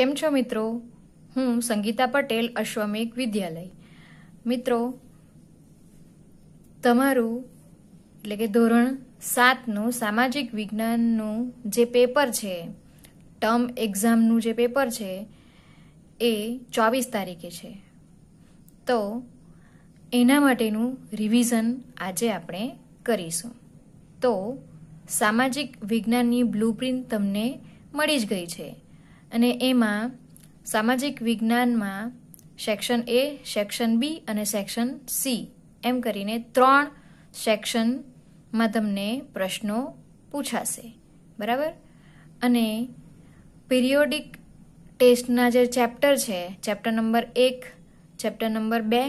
કેમ છો મિત્રો હું સંગીતા પટેલ અશ્વમેક વિદ્યાલય મિત્રો તમારું એટલે કે ધોરણ સાતનું સામાજિક વિજ્ઞાનનું જે પેપર છે ટર્મ એક્ઝામનું જે પેપર છે એ ચોવીસ તારીખે છે તો એના માટેનું રિવિઝન આજે આપણે કરીશું તો સામાજિક વિજ્ઞાનની બ્લુપ્રિન્ટ તમને મળી જ ગઈ છે અને એમાં સામાજિક વિજ્ઞાનમાં સેક્શન એ સેક્શન બી અને સેક્શન સી એમ કરીને ત્રણ સેક્શનમાં તમને પ્રશ્નો પૂછાશે બરાબર અને પિરિયોડિક ટેસ્ટના જે ચેપ્ટર છે ચેપ્ટર નંબર એક ચેપ્ટર નંબર બે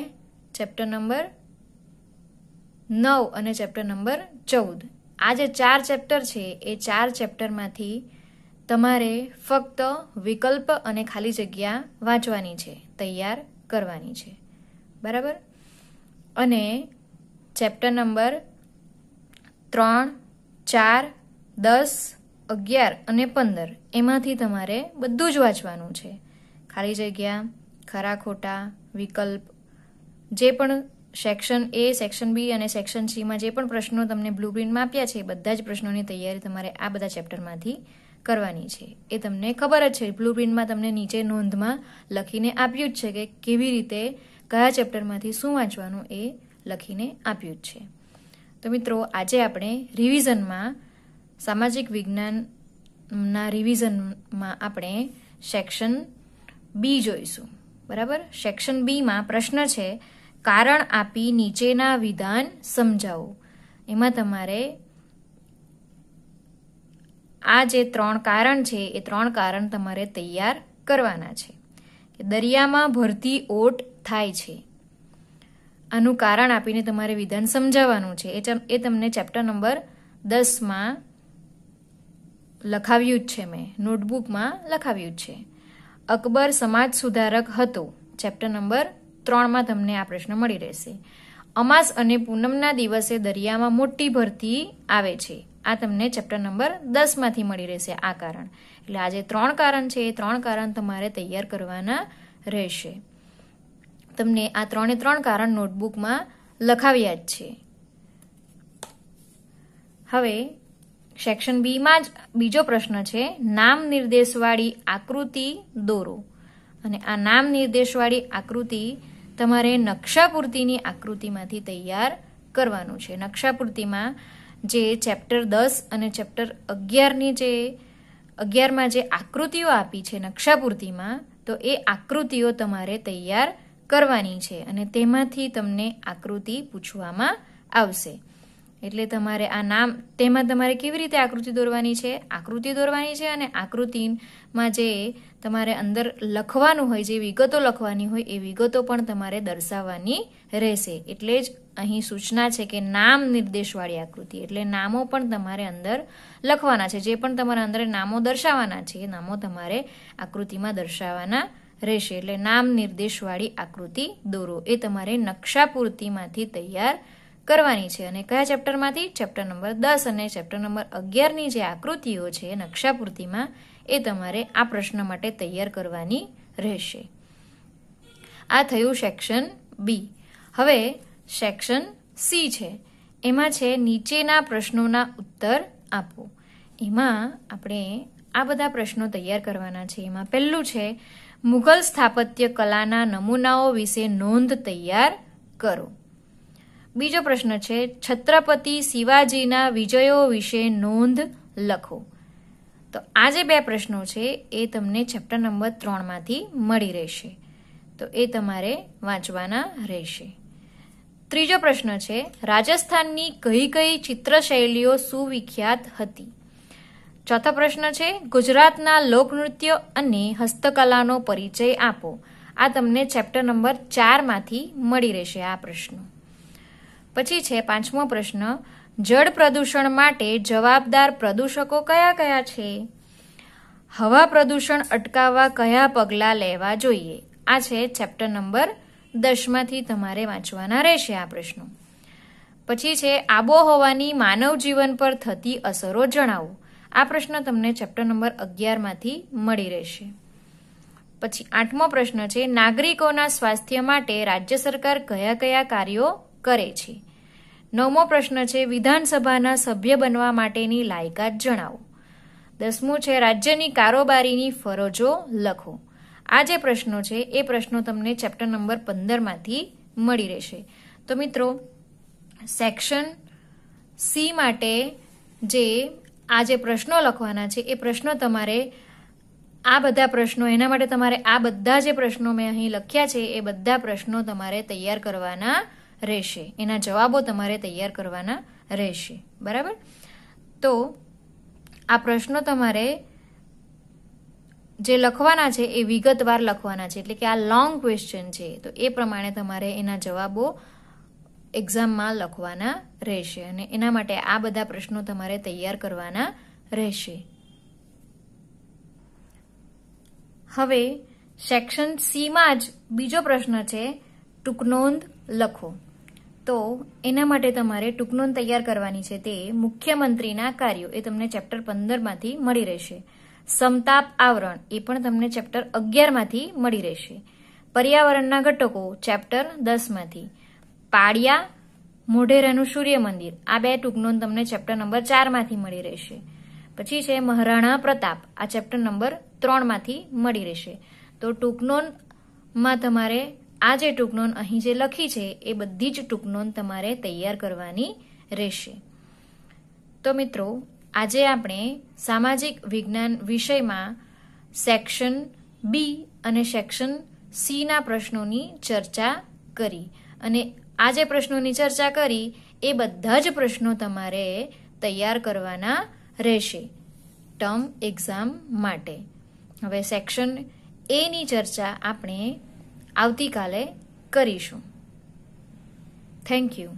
ચેપ્ટર નંબર નવ અને ચેપ્ટર નંબર ચૌદ આ જે ચાર ચેપ્ટર છે એ ચાર ચેપ્ટરમાંથી તમારે ફક્ત વિકલ્પ અને ખાલી જગ્યા વાંચવાની છે તૈયાર કરવાની છે બરાબર અને ચેપ્ટર નંબર ત્રણ ચાર દસ અગિયાર અને પંદર એમાંથી તમારે બધું જ વાંચવાનું છે ખાલી જગ્યા ખરા ખોટા વિકલ્પ જે પણ સેક્શન એ સેક્શન બી અને સેક્શન સીમાં જે પણ પ્રશ્નો તમને બ્લુ પ્રિન્ટમાં આપ્યા છે એ બધા જ પ્રશ્નોની તૈયારી તમારે આ બધા ચેપ્ટરમાંથી કરવાની છે એ તમને ખબર જ છે બ્લુ પ્રિન્ટમાં તમને નીચે નોંધમાં લખીને આપ્યું જ છે કે કેવી રીતે કયા ચેપ્ટરમાંથી શું વાંચવાનું એ લખીને આપ્યું જ છે તો મિત્રો આજે આપણે રિવિઝનમાં સામાજિક વિજ્ઞાનના રિવિઝનમાં આપણે સેક્શન બી જોઈશું બરાબર સેક્શન બીમાં પ્રશ્ન છે કારણ આપી નીચેના વિધાન સમજાવો એમાં તમારે આ જે ત્રણ કારણ છે એ ત્રણ કારણ તમારે તૈયાર કરવાના છે દરિયામાં ભરતી ઓટ થાય છે આનું કારણ આપીને તમારે વિધાન સમજાવવાનું છે એ તમને ચેપ્ટર નંબર દસમાં લખાવ્યું જ છે મેં નોટબુકમાં લખાવ્યું જ છે અકબર સમાજ સુધારક હતો ચેપ્ટર નંબર ત્રણમાં તમને આ પ્રશ્ન મળી રહેશે અમાસ અને પૂનમના દિવસે દરિયામાં મોટી ભરતી આવે છે આ તમને ચેપ્ટર નંબર દસમાંથી મળી રહેશે આ કારણ એટલે આજે ત્રણ કારણ છે એ ત્રણ કારણ તમારે તૈયાર કરવાના રહેશે તમને આ ત્રણે ત્રણ કારણ નોટબુકમાં લખાવ્યા જ છે હવે સેક્શન બીમાં જ બીજો પ્રશ્ન છે નામ નિર્દેશવાળી આકૃતિ દોરો અને આ નામ નિર્દેશવાળી આકૃતિ તમારે નકશાપૂર્તિની આકૃતિમાંથી તૈયાર કરવાનું છે નકશાપૂર્તિમાં જે ચેપ્ટર દસ અને ચેપ્ટર અગિયારની જે અગિયારમાં જે આકૃતિઓ આપી છે નકશાપૂર્તિમાં તો એ આકૃતિઓ તમારે તૈયાર કરવાની છે અને તેમાંથી તમને આકૃતિ પૂછવામાં આવશે એટલે તમારે આ નામ તેમાં તમારે કેવી રીતે આકૃતિ દોરવાની છે આકૃતિ દોરવાની છે અને આકૃતિમાં જે તમારે અંદર લખવાનું હોય જે વિગતો લખવાની હોય એ વિગતો પણ તમારે દર્શાવવાની રહેશે એટલે જ અહીં સૂચના છે કે નામ નિર્દેશવાળી આકૃતિ એટલે નામો પણ તમારે અંદર લખવાના છે જે પણ તમારા અંદર નામો દર્શાવવાના છે એ નામો તમારે આકૃતિમાં દર્શાવવાના રહેશે એટલે નામ નિર્દેશવાળી આકૃતિ દોરો એ તમારે નકશા પૂર્તિમાંથી તૈયાર કરવાની છે અને કયા ચેપ્ટરમાંથી ચેપ્ટર નંબર દસ અને ચેપ્ટર નંબર અગિયારની જે આકૃતિઓ છે નકશાપૂર્તિમાં એ તમારે આ પ્રશ્ન માટે તૈયાર કરવાની રહેશે આ થયું સેક્શન બી હવે સેક્શન સી છે એમાં છે નીચેના પ્રશ્નોના ઉત્તર આપો એમાં આપણે આ બધા પ્રશ્નો તૈયાર કરવાના છે એમાં પહેલું છે મુઘલ સ્થાપત્ય કલાના નમૂનાઓ વિશે નોંધ તૈયાર કરો બીજો પ્રશ્ન છે છત્રપતિ શિવાજીના વિજયો વિશે નોંધ લખો તો આ જે બે પ્રશ્નો છે એ તમને ચેપ્ટર નંબર ત્રણમાંથી મળી રહેશે તો એ તમારે વાંચવાના રહેશે ત્રીજો પ્રશ્ન છે રાજસ્થાનની કઈ કઈ ચિત્રશૈલીઓ સુવિખ્યાત હતી ચોથો પ્રશ્ન છે ગુજરાતના લોકનૃત્ય અને હસ્તકલાનો પરિચય આપો આ તમને ચેપ્ટર નંબર ચારમાંથી મળી રહેશે આ પ્રશ્નો પછી છે પાંચમો પ્રશ્ન જળ પ્રદૂષણ માટે જવાબદાર પ્રદૂષકો કયા કયા છે હવા પ્રદૂષણ અટકાવવા કયા પગલાં લેવા જોઈએ આ છે ચેપ્ટર નંબર દસમાંથી તમારે વાંચવાના રહેશે આ પ્રશ્નો પછી છે આબોહવાની માનવ જીવન પર થતી અસરો જણાવો આ પ્રશ્ન તમને ચેપ્ટર નંબર અગિયારમાંથી મળી રહેશે પછી આઠમો પ્રશ્ન છે નાગરિકોના સ્વાસ્થ્ય માટે રાજ્ય સરકાર કયા કયા કાર્યો કરે છે નવમો પ્રશ્ન છે વિધાનસભાના સભ્ય બનવા માટેની લાયકાત જણાવો દસમું છે રાજ્યની કારોબારીની ફરજો લખો આ જે પ્રશ્નો છે એ પ્રશ્નો તમને ચેપ્ટર નંબર પંદરમાંથી મળી રહેશે તો મિત્રો સેક્શન સી માટે જે આ જે પ્રશ્નો લખવાના છે એ પ્રશ્નો તમારે આ બધા પ્રશ્નો એના માટે તમારે આ બધા જે પ્રશ્નો મેં અહીં લખ્યા છે એ બધા પ્રશ્નો તમારે તૈયાર કરવાના રહેશે એના જવાબો તમારે તૈયાર કરવાના રહેશે બરાબર તો આ પ્રશ્નો તમારે જે લખવાના છે એ વિગતવાર લખવાના છે એટલે કે આ લોંગ ક્વેશ્ચન છે તો એ પ્રમાણે તમારે એના જવાબો એક્ઝામમાં લખવાના રહેશે અને એના માટે આ બધા પ્રશ્નો તમારે તૈયાર કરવાના રહેશે હવે સેક્શન સીમાં જ બીજો પ્રશ્ન છે ટૂંકનોંધ લખો તો એના માટે તમારે ટૂંકનોંધ તૈયાર કરવાની છે તે મુખ્યમંત્રીના કાર્યો એ તમને ચેપ્ટર પંદરમાંથી મળી રહેશે સમતાપ આવરણ એ પણ તમને ચેપ્ટર અગિયારમાંથી મળી રહેશે પર્યાવરણના ઘટકો ચેપ્ટર દસમાંથી પાડિયા મોઢેરાનું સૂર્ય મંદિર આ બે ટૂંકનોંધ તમને ચેપ્ટર નંબર ચારમાંથી મળી રહેશે પછી છે મહારાણા પ્રતાપ આ ચેપ્ટર નંબર ત્રણમાંથી મળી રહેશે તો ટૂંકનોંધમાં તમારે આ જે ટૂંકનોન અહીં જે લખી છે એ બધી જ ટૂંકનોન તમારે તૈયાર કરવાની રહેશે તો મિત્રો આજે આપણે સામાજિક વિજ્ઞાન વિષયમાં સેક્શન બી અને સેક્શન સીના પ્રશ્નોની ચર્ચા કરી અને આ જે પ્રશ્નોની ચર્ચા કરી એ બધા જ પ્રશ્નો તમારે તૈયાર કરવાના રહેશે ટર્મ એક્ઝામ માટે હવે સેક્શન એની ચર્ચા આપણે આવતીકાલે કરીશું થેન્ક યુ